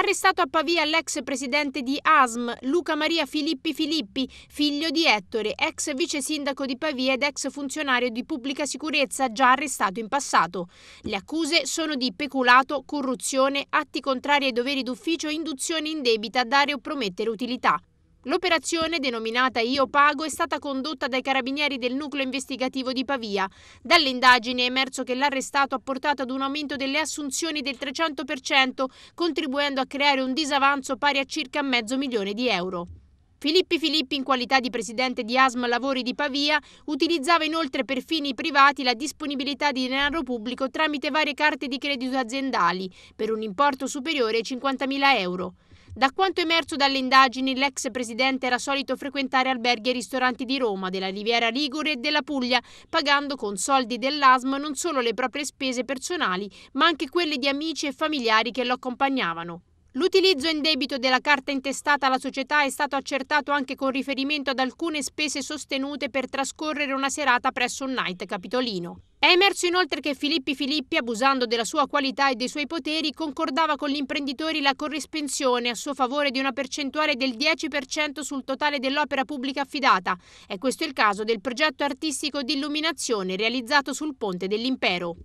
Arrestato a Pavia l'ex presidente di ASM, Luca Maria Filippi Filippi, figlio di Ettore, ex vice sindaco di Pavia ed ex funzionario di pubblica sicurezza già arrestato in passato. Le accuse sono di peculato, corruzione, atti contrari ai doveri d'ufficio e induzione indebita a dare o promettere utilità. L'operazione, denominata Io Pago, è stata condotta dai carabinieri del nucleo investigativo di Pavia. Dalle indagini è emerso che l'arrestato ha portato ad un aumento delle assunzioni del 300%, contribuendo a creare un disavanzo pari a circa mezzo milione di euro. Filippi Filippi, in qualità di presidente di ASM Lavori di Pavia, utilizzava inoltre per fini privati la disponibilità di denaro pubblico tramite varie carte di credito aziendali, per un importo superiore ai 50.000 euro. Da quanto emerso dalle indagini, l'ex presidente era solito frequentare alberghi e ristoranti di Roma, della Riviera Ligure e della Puglia, pagando con soldi dell'ASM non solo le proprie spese personali, ma anche quelle di amici e familiari che lo accompagnavano. L'utilizzo in debito della carta intestata alla società è stato accertato anche con riferimento ad alcune spese sostenute per trascorrere una serata presso un night capitolino. È emerso inoltre che Filippi Filippi, abusando della sua qualità e dei suoi poteri, concordava con gli imprenditori la corrispensione a suo favore di una percentuale del 10% sul totale dell'opera pubblica affidata. È questo il caso del progetto artistico di illuminazione realizzato sul Ponte dell'Impero.